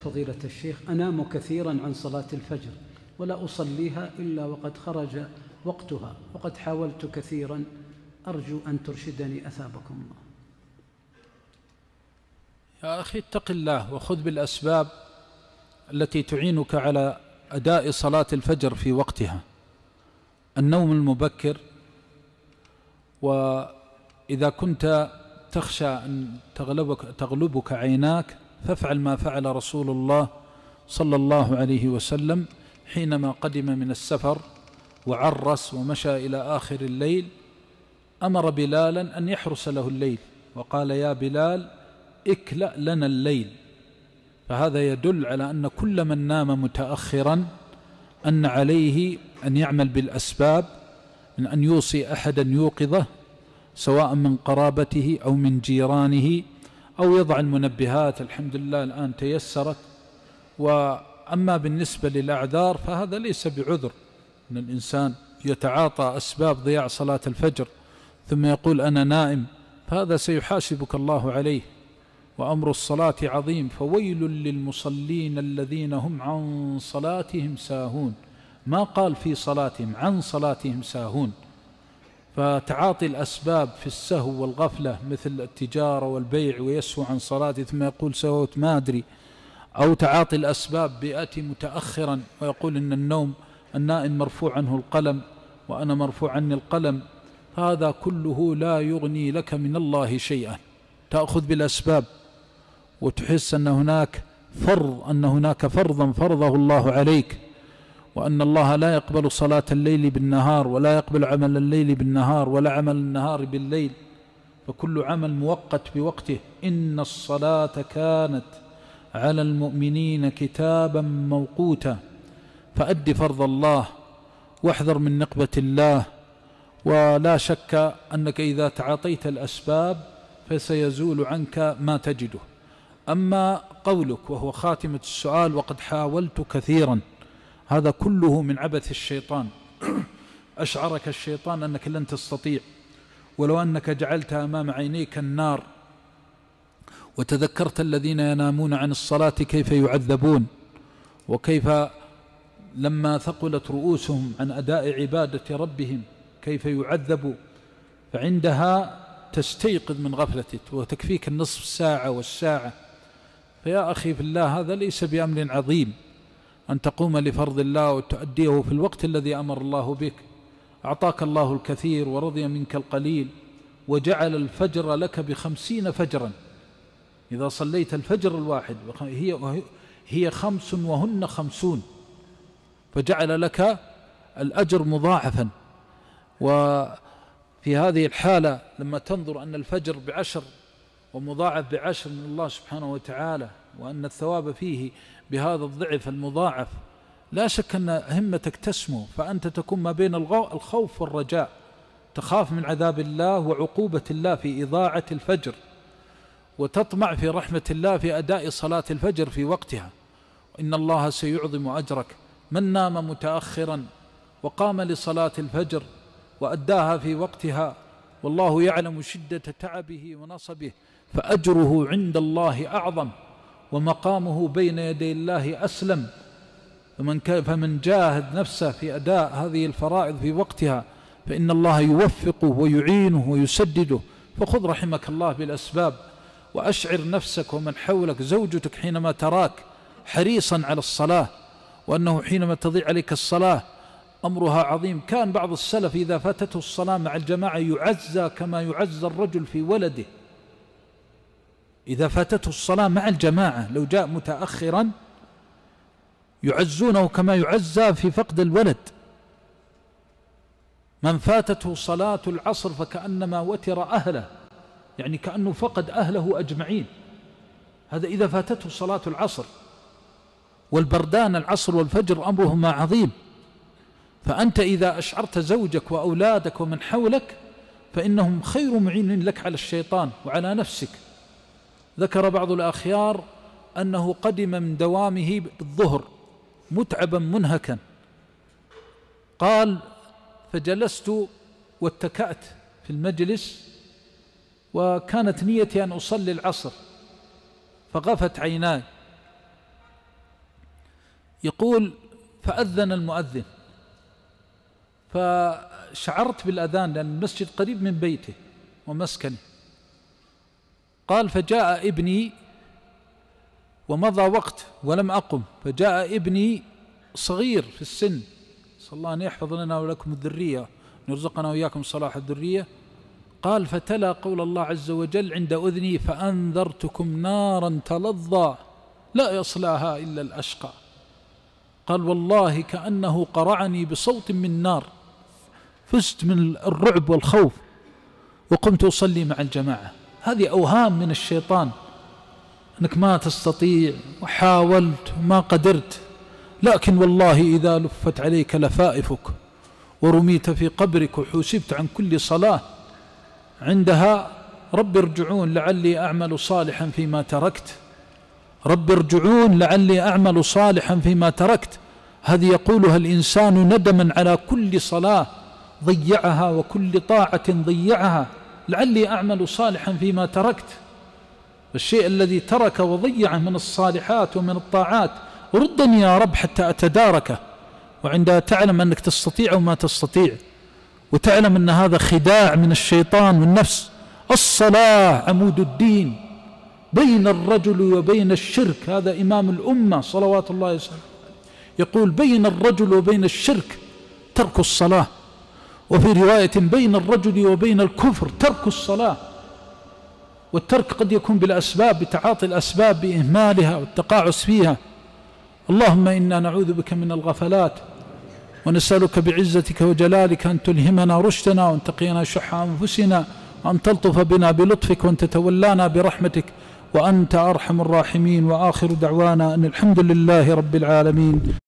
فضيلة الشيخ أنام كثيرا عن صلاة الفجر ولا أصليها إلا وقد خرج وقتها وقد حاولت كثيرا أرجو أن ترشدني أثابكم الله يا أخي اتق الله وخذ بالأسباب التي تعينك على أداء صلاة الفجر في وقتها النوم المبكر وإذا كنت تخشى أن تغلبك, تغلبك عيناك فافعل ما فعل رسول الله صلى الله عليه وسلم حينما قدم من السفر وعرس ومشى إلى آخر الليل أمر بلالا أن يحرس له الليل وقال يا بلال اكلأ لنا الليل فهذا يدل على أن كل من نام متأخرا أن عليه أن يعمل بالأسباب من أن يوصي أحدا يوقظه سواء من قرابته أو من جيرانه أو يضع المنبهات الحمد لله الآن تيسرت وأما بالنسبة للأعذار فهذا ليس بعذر أن الإنسان يتعاطى أسباب ضياع صلاة الفجر ثم يقول أنا نائم فهذا سيحاسبك الله عليه وأمر الصلاة عظيم فويل للمصلين الذين هم عن صلاتهم ساهون ما قال في صلاتهم عن صلاتهم ساهون فتعاطي الأسباب في السهو والغفلة مثل التجارة والبيع ويسهو عن صلاته ثم يقول سهوت ما أدري أو تعاطي الأسباب بأتي متأخرا ويقول إن النوم النائم مرفوع عنه القلم وأنا مرفوع عني القلم هذا كله لا يغني لك من الله شيئا تأخذ بالأسباب وتحس أن هناك فرض أن هناك فرضا فرضه الله عليك وأن الله لا يقبل صلاة الليل بالنهار ولا يقبل عمل الليل بالنهار ولا عمل النهار بالليل فكل عمل موقت بوقته إن الصلاة كانت على المؤمنين كتابا موقوتا فأد فرض الله واحذر من نقبة الله ولا شك أنك إذا تعاطيت الأسباب فسيزول عنك ما تجده أما قولك وهو خاتمة السؤال وقد حاولت كثيراً هذا كله من عبث الشيطان أشعرك الشيطان أنك لن تستطيع ولو أنك جعلت أمام عينيك النار وتذكرت الذين ينامون عن الصلاة كيف يعذبون وكيف لما ثقلت رؤوسهم عن أداء عبادة ربهم كيف يعذبوا فعندها تستيقظ من غفلتك وتكفيك النصف ساعة والساعة فيا أخي في الله هذا ليس بأمر عظيم أن تقوم لفرض الله وتؤديه في الوقت الذي أمر الله بك أعطاك الله الكثير ورضي منك القليل وجعل الفجر لك بخمسين فجرا إذا صليت الفجر الواحد هي, هي خمس وهن خمسون فجعل لك الأجر مضاعفا وفي هذه الحالة لما تنظر أن الفجر بعشر ومضاعف بعشر من الله سبحانه وتعالى وأن الثواب فيه بهذا الضعف المضاعف لا شك أن همتك تسمو فأنت تكون ما بين الخوف والرجاء تخاف من عذاب الله وعقوبة الله في إضاعة الفجر وتطمع في رحمة الله في أداء صلاة الفجر في وقتها إن الله سيعظم أجرك من نام متأخرا وقام لصلاة الفجر وأداها في وقتها والله يعلم شدة تعبه ونصبه فأجره عند الله أعظم ومقامه بين يدي الله أسلم فمن, فمن جاهد نفسه في أداء هذه الفرائض في وقتها فإن الله يوفقه ويعينه ويسدده فخذ رحمك الله بالأسباب وأشعر نفسك ومن حولك زوجتك حينما تراك حريصا على الصلاة وأنه حينما تضيع عليك الصلاة أمرها عظيم كان بعض السلف إذا فاتته الصلاة مع الجماعة يعزى كما يعزى الرجل في ولده إذا فاتته الصلاة مع الجماعة لو جاء متأخرا يعزونه كما يعزى في فقد الولد من فاتته صلاة العصر فكأنما وتر أهله يعني كأنه فقد أهله أجمعين هذا إذا فاتته صلاة العصر والبردان العصر والفجر أمرهما عظيم فأنت إذا أشعرت زوجك وأولادك ومن حولك فإنهم خير معين لك على الشيطان وعلى نفسك ذكر بعض الأخيار أنه قدم من دوامه بالظهر متعبا منهكا قال فجلست واتكأت في المجلس وكانت نيتي أن أصلي العصر فغفت عيناي يقول فأذن المؤذن فشعرت بالأذان لأن المسجد قريب من بيته ومسكنه قال فجاء ابني ومضى وقت ولم أقم فجاء ابني صغير في السن صلى الله أن يحفظ لنا ولكم الذرية نرزقنا وإياكم صلاح الذرية قال فتلا قول الله عز وجل عند أذني فأنذرتكم نارا تلظى لا يصلاها إلا الأشقى قال والله كأنه قرعني بصوت من نار فزت من الرعب والخوف وقمت أصلي مع الجماعة هذه أوهام من الشيطان أنك ما تستطيع وحاولت وما قدرت لكن والله إذا لفت عليك لفائفك ورميت في قبرك وحوسبت عن كل صلاة عندها رب ارجعون لعلي أعمل صالحا فيما تركت رب ارجعون لعلي أعمل صالحا فيما تركت هذه يقولها الإنسان ندما على كل صلاة ضيعها وكل طاعة ضيعها لعلي أعمل صالحا فيما تركت الشيء الذي ترك وضيعه من الصالحات ومن الطاعات ردني يا رب حتى أتداركه وعندها تعلم أنك تستطيع وما تستطيع وتعلم أن هذا خداع من الشيطان والنفس الصلاة عمود الدين بين الرجل وبين الشرك هذا إمام الأمة صلوات الله وسلم يقول بين الرجل وبين الشرك ترك الصلاة وفي رواية بين الرجل وبين الكفر ترك الصلاة والترك قد يكون بالأسباب بتعاطي الأسباب بإهمالها والتقاعس فيها اللهم إنا نعوذ بك من الغفلات ونسألك بعزتك وجلالك أن تلهمنا رشدنا وأن تقينا شح أنفسنا وأن تلطف بنا بلطفك وأن تتولانا برحمتك وأنت أرحم الراحمين وآخر دعوانا أن الحمد لله رب العالمين